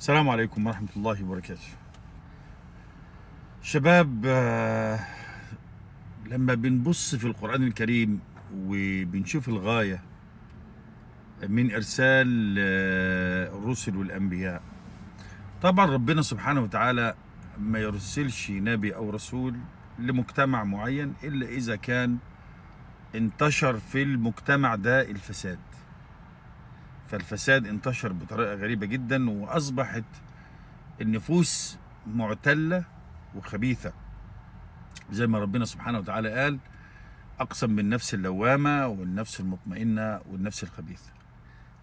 السلام عليكم ورحمة الله وبركاته شباب آه، لما بنبص في القرآن الكريم وبنشوف الغاية من إرسال آه، الرسل والأنبياء طبعا ربنا سبحانه وتعالى ما يرسلش نبي أو رسول لمجتمع معين إلا إذا كان انتشر في المجتمع ده الفساد فالفساد انتشر بطريقه غريبه جدا واصبحت النفوس معتله وخبيثه زي ما ربنا سبحانه وتعالى قال اقسم بالنفس اللوامه والنفس المطمئنه والنفس الخبيثه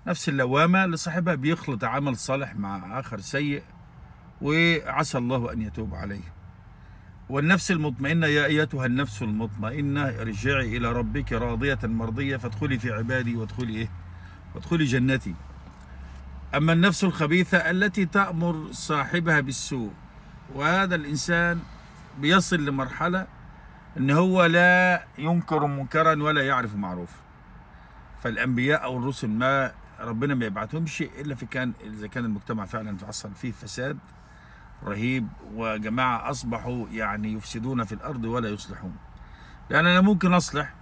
نفس اللوامه لصاحبها بيخلط عمل صالح مع اخر سيء وعسى الله ان يتوب عليه والنفس المطمئنة يا أيتها النفس المطمئنة ارجعي إلى ربك راضية مرضية فادخلي في عبادي وادخلي إيه وادخلي جنتي أما النفس الخبيثة التي تأمر صاحبها بالسوء وهذا الإنسان بيصل لمرحلة إن هو لا ينكر منكرا ولا يعرف معروفا فالأنبياء أو الرسل ما ربنا ما يبعتهمش إلا في كان إذا كان المجتمع فعلا حصل فيه فساد رهيب وجماعة أصبحوا يعني يفسدون في الأرض ولا يصلحون لأن أنا ممكن أصلح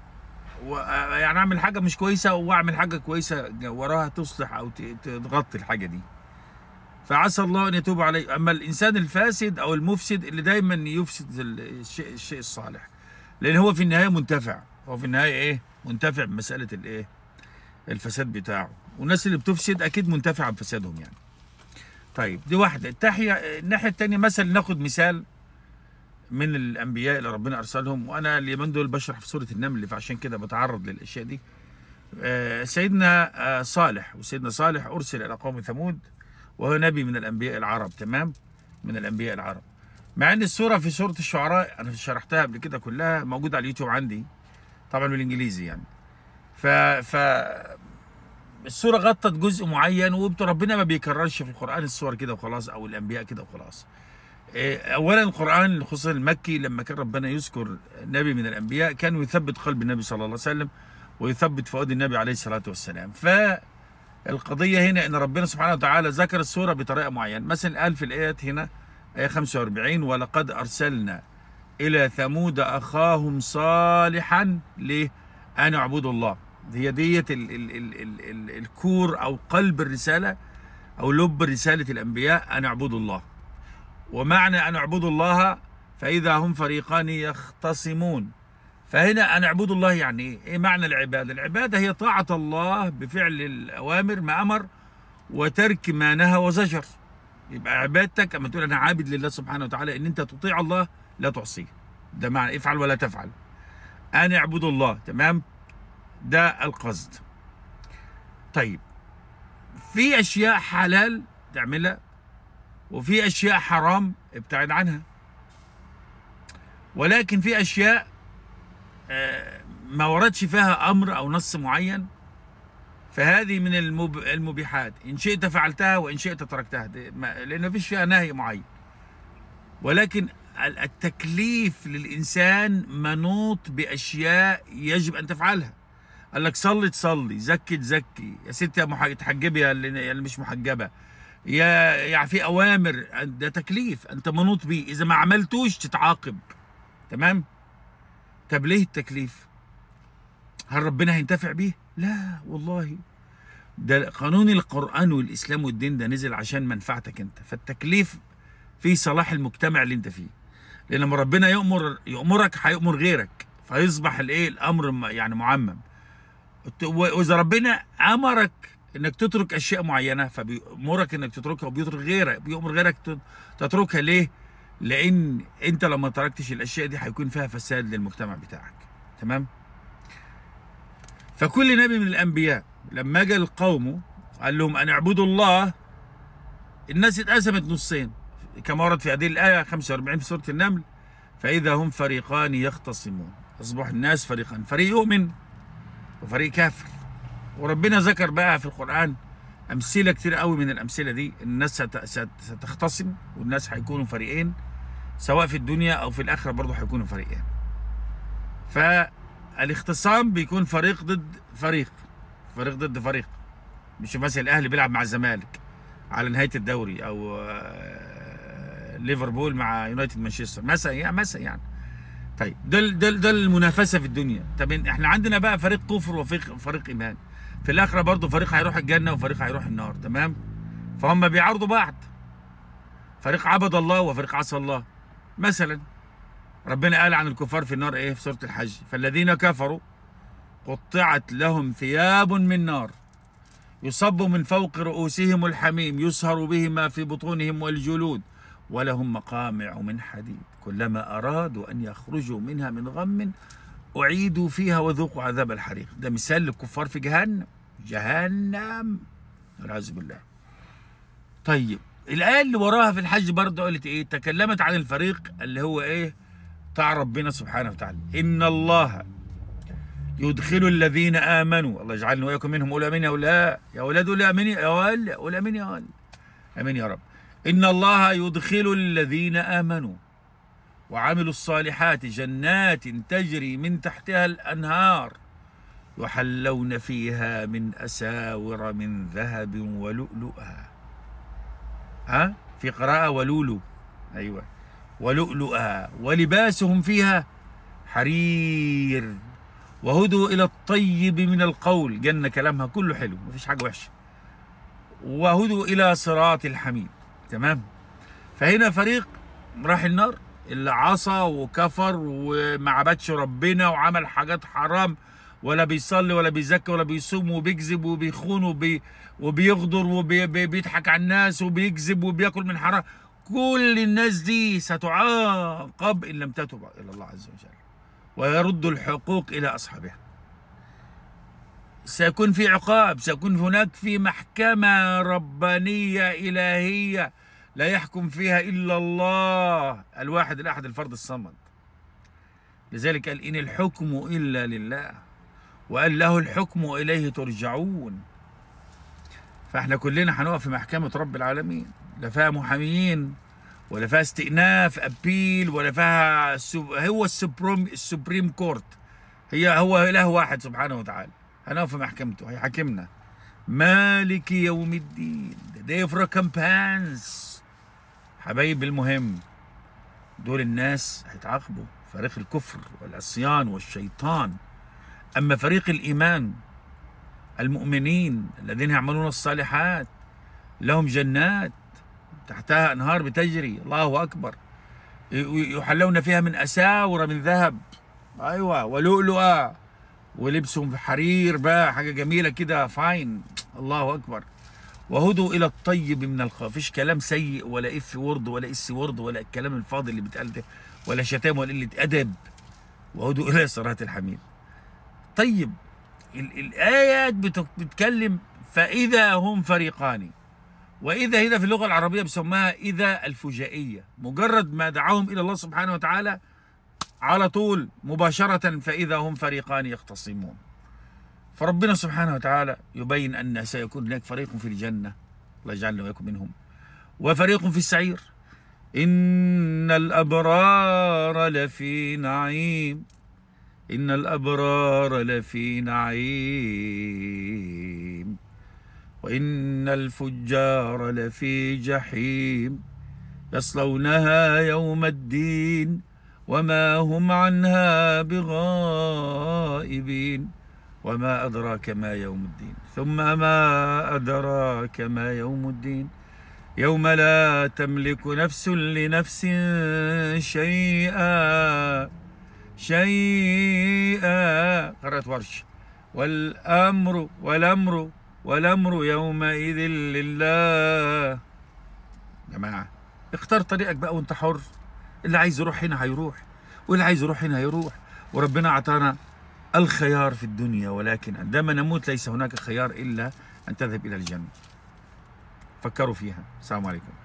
يعني اعمل حاجه مش كويسه واعمل حاجه كويسه وراها تصلح او تغطي الحاجه دي فعسى الله ان يتوب عليه اما الانسان الفاسد او المفسد اللي دايما يفسد الشيء, الشيء الصالح لان هو في النهايه منتفع هو في النهايه ايه منتفع بمساله الايه الفساد بتاعه والناس اللي بتفسد اكيد منتفعه بفسادهم يعني طيب دي واحده التحيه الناحيه الثانيه مثلا ناخد مثال من الانبياء اللي ربنا ارسلهم وانا اليومين دول بشرح في سوره النمل فعشان كده بتعرض للاشياء دي آه، سيدنا آه، صالح وسيدنا صالح ارسل الى قوم ثمود وهو نبي من الانبياء العرب تمام من الانبياء العرب مع ان السوره في سوره الشعراء انا شرحتها قبل كده كلها موجوده على اليوتيوب عندي طبعا بالانجليزي يعني ف ف السوره غطت جزء معين وربنا ما بيكررش في القران السور كده وخلاص او الانبياء كده وخلاص إيه، اولا القران خصوصا المكي لما كان ربنا يذكر نبي من الانبياء كان يثبت قلب النبي صلى الله عليه وسلم ويثبت فؤاد النبي عليه الصلاه والسلام فالقضيه هنا ان ربنا سبحانه وتعالى ذكر السوره بطريقه معينه مثلا قال في الايات هنا ايه 45 ولقد ارسلنا الى ثمود اخاهم صالحا ليه ان اعبدوا الله هي ديت ال ال ال ال ال الكور او قلب الرساله او لب رساله الانبياء ان اعبدوا الله ومعنى أن اعبدوا الله فإذا هم فريقان يختصمون فهنا أن اعبدوا الله يعني إيه؟ إيه معنى العبادة؟ العبادة هي طاعة الله بفعل الأوامر ما أمر وترك ما نهى وزجر يبقى عبادتك أما تقول أنا عابد لله سبحانه وتعالى إن أنت تطيع الله لا تعصيه ده معنى افعل ولا تفعل أن اعبدوا الله تمام؟ ده القصد طيب في أشياء حلال تعملها وفي اشياء حرام ابتعد عنها ولكن في اشياء آه، ما وردش فيها امر او نص معين فهذه من المبيحات ان شئت فعلتها وان شئت تركتها لانه ما فيش فيها نهي معين ولكن التكليف للانسان منوط باشياء يجب ان تفعلها قال لك صلي تصلي زكي تزكي يا ستي يا محجبه اللي مش محجبه يا يعني في اوامر ده تكليف انت منوط بيه اذا ما عملتوش تتعاقب تمام طب ليه التكليف هل ربنا هينتفع بيه لا والله ده قانون القران والاسلام والدين ده نزل عشان منفعتك انت فالتكليف في صلاح المجتمع اللي انت فيه لان لما ربنا يامر يامرك هيامر غيرك فيصبح الايه الامر يعني معمم واذا ربنا امرك انك تترك اشياء معينه فبيامرك انك تتركها وبيترك غيرك بيامر غيرك تتركها ليه؟ لان انت لما تركتش الاشياء دي هيكون فيها فساد للمجتمع بتاعك تمام؟ فكل نبي من الانبياء لما جاء لقومه قال لهم ان اعبدوا الله الناس اتقسمت نصين كما ورد في هذه الايه 45 في سوره النمل فاذا هم فريقان يختصمون اصبح الناس فريقان فريق يؤمن وفريق كافر وربنا ذكر بقى في القرآن أمثلة كتير قوي من الأمثلة دي الناس ستختصم والناس هيكونوا فريقين سواء في الدنيا أو في الآخرة برضه هيكونوا فريقين فالاختصام بيكون فريق ضد فريق فريق ضد فريق مش مثلا الأهلي بيلعب مع الزمالك على نهاية الدوري أو آه، ليفربول مع يونايتد مانشستر مثلا يعني مثلا يعني طيب ده ده ده المنافسه في الدنيا طب احنا عندنا بقى فريق كفر وفريق فريق ايمان في الاخره برضو فريق هيروح الجنه وفريق هيروح النار تمام فهم بيعارضوا بعض فريق عبد الله وفريق عصى الله مثلا ربنا قال عن الكفار في النار ايه في سوره الحج فالذين كفروا قطعت لهم ثياب من نار يصب من فوق رؤوسهم الحميم يسهر به ما في بطونهم والجلود ولهم مقامع من حديد كلما ارادوا ان يخرجوا منها من غم أعيدوا فيها وذوقوا عذاب الحريق ده مثال للكفار في جهنم جهنم والعياذ بالله طيب الآية اللي وراها في الحج برضه قالت إيه تكلمت عن الفريق اللي هو إيه بتاع ربنا سبحانه وتعالى إن الله يدخل الذين آمنوا الله يجعلني وإياكم منهم قولوا آمين يا أولاد يا أولاد قولوا آمين يا أولاد قولوا آمين يا أولاد آمين يا رب إن الله يدخل الذين آمنوا وعملوا الصالحات جنات تجري من تحتها الأنهار يحلون فيها من أساور من ذهب ولؤلؤها ها في قراءة ولولو أيوة ولؤلؤها ولباسهم فيها حرير وهدوا إلى الطيب من القول جنة كلامها كله حلو ما فيش حاجة وحشة وهدوا إلى صراط الحميد تمام فهنا فريق راح النار اللي عصى وكفر وما عبدش ربنا وعمل حاجات حرام ولا بيصلي ولا بيزكي ولا بيصوم وبيكذب وبيخون وبي وبيغدر وبيضحك على الناس وبيكذب وبياكل من حرام كل الناس دي ستعاقب ان لم تتب الى الله عز وجل ويرد الحقوق الى اصحابها سيكون في عقاب سيكون هناك في محكمه ربانيه الهيه لا يحكم فيها إلا الله الواحد الأحد الفرد الصمد لذلك قال إن الحكم إلا لله وقال له الحكم وإليه ترجعون فإحنا كلنا هنقف في محكمة رب العالمين لا فيها محاميين ولا فيها استئناف أبيل ولا فيها السب... هو السبريم السبريم كورت هي هو إله واحد سبحانه وتعالى هنقف في محكمته هيحاكمنا مالك يوم الدين day of recompense حبايب المهم دول الناس هيتعاقبوا فريق الكفر والعصيان والشيطان اما فريق الايمان المؤمنين الذين يعملون الصالحات لهم جنات تحتها انهار بتجري الله اكبر يحلون فيها من اساور من ذهب ايوه ولؤلؤه ولبسهم حرير بقى حاجه جميله كده فاين الله اكبر وهدوا الى الطيب من الخاف مفيش كلام سيء ولا اف وورد ولا اس وورد ولا الكلام الفاضي اللي بيتقال ده ولا شتام ولا قله ادب وهدوا الى صراط الحميد طيب الايات بتتكلم فاذا هم فريقان واذا هنا في اللغه العربيه بيسموها اذا الفجائيه مجرد ما دعاهم الى الله سبحانه وتعالى على طول مباشره فاذا هم فريقان يختصمون فربنا سبحانه وتعالى يبين أن سيكون هناك فريق في الجنة الله يجعلنا وإياكم منهم وفريق في السعير إن الأبرار لفي نعيم إن الأبرار لفي نعيم وإن الفجار لفي جحيم يصلونها يوم الدين وما هم عنها بغائبين وما أدراك ما يوم الدين ثم ما أدراك ما يوم الدين يوم لا تملك نفس لنفس شيئا شيئا قرأت ورش والأمر والأمر والأمر يومئذ لله جماعة اختار طريقك بقى وانت حر اللي عايز يروح هنا هيروح واللي عايز يروح هنا هيروح وربنا أعطانا الخيار في الدنيا ولكن عندما نموت ليس هناك خيار إلا أن تذهب إلى الجنة فكروا فيها السلام عليكم